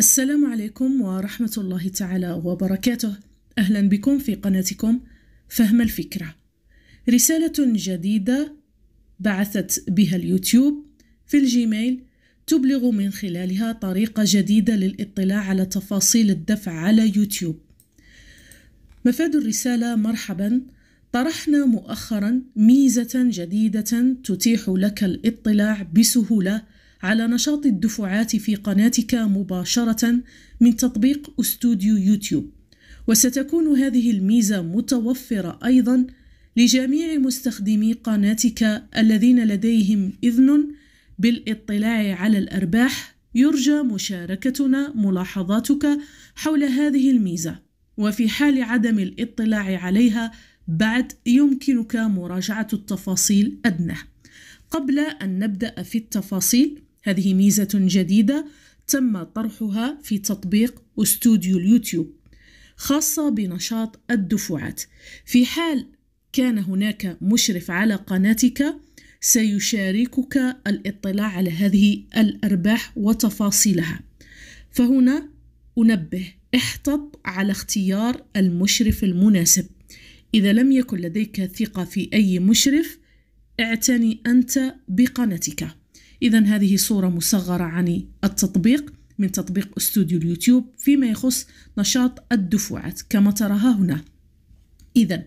السلام عليكم ورحمة الله تعالى وبركاته أهلا بكم في قناتكم فهم الفكرة رسالة جديدة بعثت بها اليوتيوب في الجيميل تبلغ من خلالها طريقة جديدة للاطلاع على تفاصيل الدفع على يوتيوب مفاد الرسالة مرحبا طرحنا مؤخرا ميزة جديدة تتيح لك الاطلاع بسهولة على نشاط الدفعات في قناتك مباشرة من تطبيق استوديو يوتيوب وستكون هذه الميزة متوفرة أيضا لجميع مستخدمي قناتك الذين لديهم إذن بالاطلاع على الأرباح يرجى مشاركتنا ملاحظاتك حول هذه الميزة وفي حال عدم الاطلاع عليها بعد يمكنك مراجعة التفاصيل أدنى قبل أن نبدأ في التفاصيل هذه ميزة جديدة تم طرحها في تطبيق استوديو اليوتيوب خاصة بنشاط الدفعات في حال كان هناك مشرف على قناتك سيشاركك الاطلاع على هذه الأرباح وتفاصيلها فهنا أنبه احتط على اختيار المشرف المناسب إذا لم يكن لديك ثقة في أي مشرف اعتني أنت بقناتك إذا هذه صورة مصغرة عن التطبيق من تطبيق استوديو اليوتيوب فيما يخص نشاط الدفعات كما تراها هنا إذا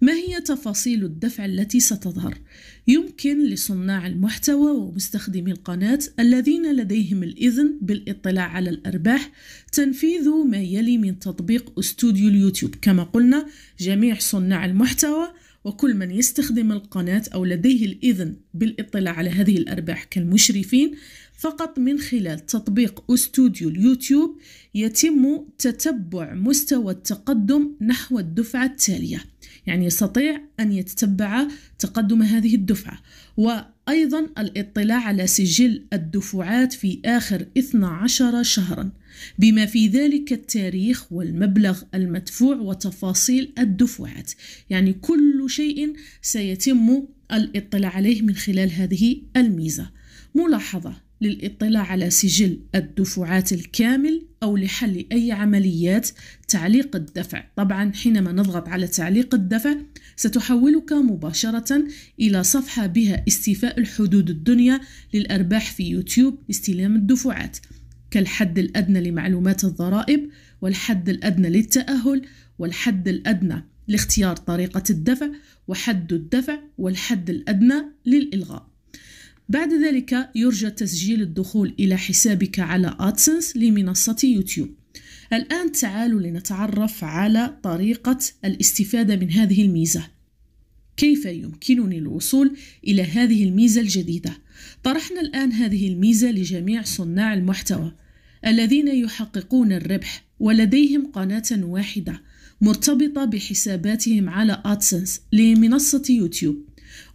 ما هي تفاصيل الدفع التي ستظهر؟ يمكن لصناع المحتوى ومستخدمي القناة الذين لديهم الإذن بالاطلاع على الأرباح تنفيذ ما يلي من تطبيق استوديو اليوتيوب كما قلنا جميع صناع المحتوى وكل من يستخدم القناة أو لديه الإذن بالاطلاع على هذه الأرباح كالمشرفين فقط من خلال تطبيق استوديو اليوتيوب يتم تتبع مستوى التقدم نحو الدفعة التالية يعني يستطيع أن يتتبع تقدم هذه الدفعة وأيضا الاطلاع على سجل الدفعات في آخر 12 شهرا بما في ذلك التاريخ والمبلغ المدفوع وتفاصيل الدفعات يعني كل شيء سيتم الاطلاع عليه من خلال هذه الميزة ملاحظة للاطلاع على سجل الدفعات الكامل أو لحل أي عمليات تعليق الدفع طبعا حينما نضغط على تعليق الدفع ستحولك مباشرة إلى صفحة بها استيفاء الحدود الدنيا للأرباح في يوتيوب لاستلام الدفعات كالحد الأدنى لمعلومات الضرائب والحد الأدنى للتأهل والحد الأدنى لاختيار طريقة الدفع وحد الدفع والحد الأدنى للإلغاء بعد ذلك يرجى تسجيل الدخول إلى حسابك على أدسنس لمنصة يوتيوب الآن تعالوا لنتعرف على طريقة الاستفادة من هذه الميزة كيف يمكنني الوصول إلى هذه الميزة الجديدة؟ طرحنا الآن هذه الميزة لجميع صناع المحتوى الذين يحققون الربح ولديهم قناة واحدة مرتبطة بحساباتهم على أدسنس لمنصة يوتيوب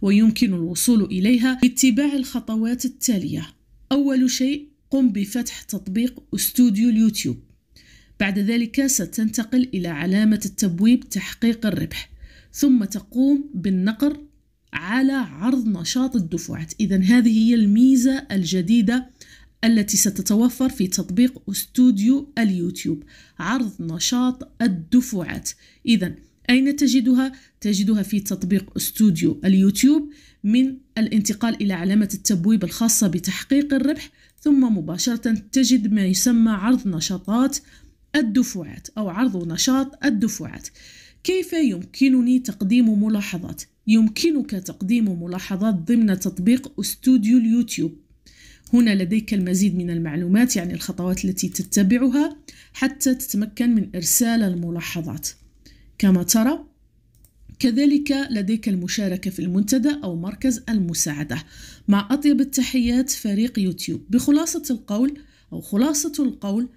ويمكن الوصول إليها باتباع الخطوات التالية أول شيء قم بفتح تطبيق استوديو اليوتيوب بعد ذلك ستنتقل إلى علامة التبويب تحقيق الربح ثم تقوم بالنقر على عرض نشاط الدفعات إذا هذه هي الميزة الجديدة التي ستتوفر في تطبيق استوديو اليوتيوب عرض نشاط الدفعات إذا أين تجدها؟ تجدها في تطبيق استوديو اليوتيوب من الانتقال إلى علامة التبويب الخاصة بتحقيق الربح ثم مباشرة تجد ما يسمى عرض نشاطات الدفعات أو عرض نشاط الدفعات كيف يمكنني تقديم ملاحظات؟ يمكنك تقديم ملاحظات ضمن تطبيق استوديو اليوتيوب هنا لديك المزيد من المعلومات يعني الخطوات التي تتبعها حتى تتمكن من إرسال الملاحظات كما ترى كذلك لديك المشاركة في المنتدى أو مركز المساعدة مع أطيب التحيات فريق يوتيوب بخلاصة القول أو خلاصة القول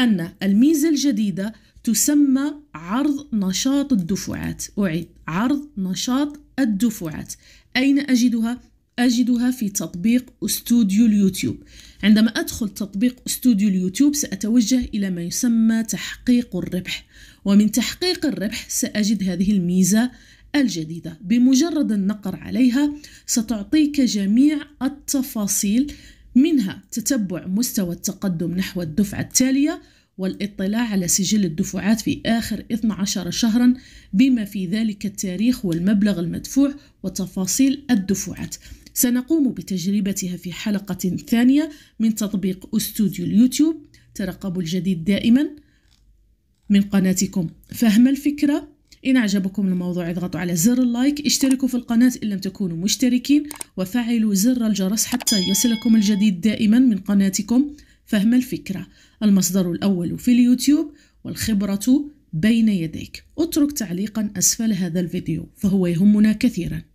أن الميزة الجديدة تسمى عرض نشاط الدفعات أعيد عرض نشاط الدفعات أين أجدها؟ أجدها في تطبيق استوديو اليوتيوب عندما أدخل تطبيق استوديو اليوتيوب سأتوجه إلى ما يسمى تحقيق الربح ومن تحقيق الربح سأجد هذه الميزة الجديدة بمجرد النقر عليها ستعطيك جميع التفاصيل منها تتبع مستوى التقدم نحو الدفعة التالية والاطلاع على سجل الدفعات في آخر 12 شهرا بما في ذلك التاريخ والمبلغ المدفوع وتفاصيل الدفعات سنقوم بتجربتها في حلقة ثانية من تطبيق استوديو اليوتيوب ترقبوا الجديد دائما من قناتكم فهم الفكرة إن أعجبكم الموضوع اضغطوا على زر اللايك اشتركوا في القناة إن لم تكونوا مشتركين وفعلوا زر الجرس حتى يصلكم الجديد دائما من قناتكم فهم الفكرة المصدر الأول في اليوتيوب والخبرة بين يديك اترك تعليقا أسفل هذا الفيديو فهو يهمنا كثيراً